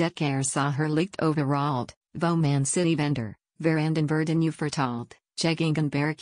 Decker saw her liegt overald, wo man city vendor, veranden Verden u vertald, chegingen berg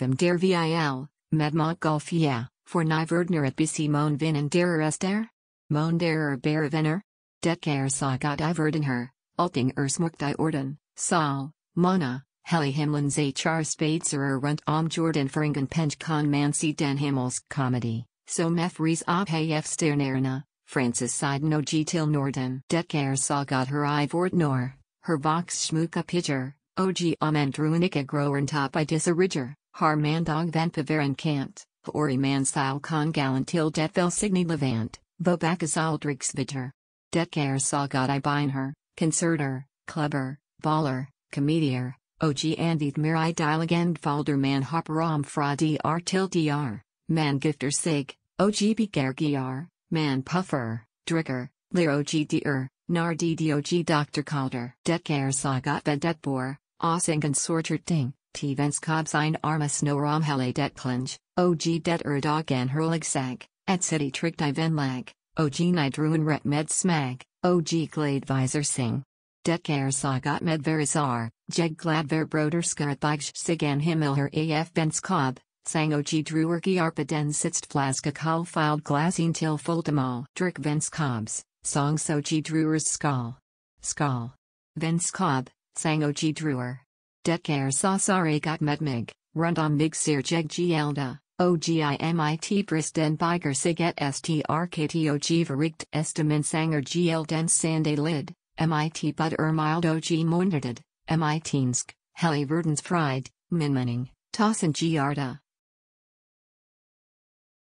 them der vil, med golfia, for ni verdner at bc mon vinnen derer ester? Mon derer bear venner? Decker saw got i verden her, alting er i orden, sal, mona, Heli Himlen hr char spadeserer runt om Jordan Feringen pench con man den himmels comedy, so mef ries op haf sternerna, Francis side no G Norden. Det er sagat her i vort nor, her vox schmuka pitcher, og amendruinica groeren top i diseriger, har mandog van paveren kant, ori mansile con galantil det vel signi levant, aldrix vitter. Det er sagat i her. concerter, clubber, baller, comedier, og andit mir i diligend falder man hopperom fra dr til dr, man gifter sig, og begergiar, Man Puffer, Dricker, Lirogi Dier, Nar DDOG Dr. Calder. Det er ved det bor, Ting, sorterting, tevens kobsine armas no romhele det plunge, og det er dagen herlig sag, et city trick diven lag, og nidruen ret med smag, og glade visor sing. Det så sagat med verisar, jeg glad ver broder skaret sig sigan himmelher af benskob, Sangoji druer arpa den sitst flaska kalfiled glasin til foldemal. Drik venskobs, songsoji druers skal. Skal. Venskob, sangoji druer. Detkare sasare got medmig, rundom mig sirjeg gielda, ogimit bris den biger siget strktog verigt estimin sanger giel den sande lid, mit bud ermild og moinerded, mitinsk, heli verdens fried, minmening, tossen giarda.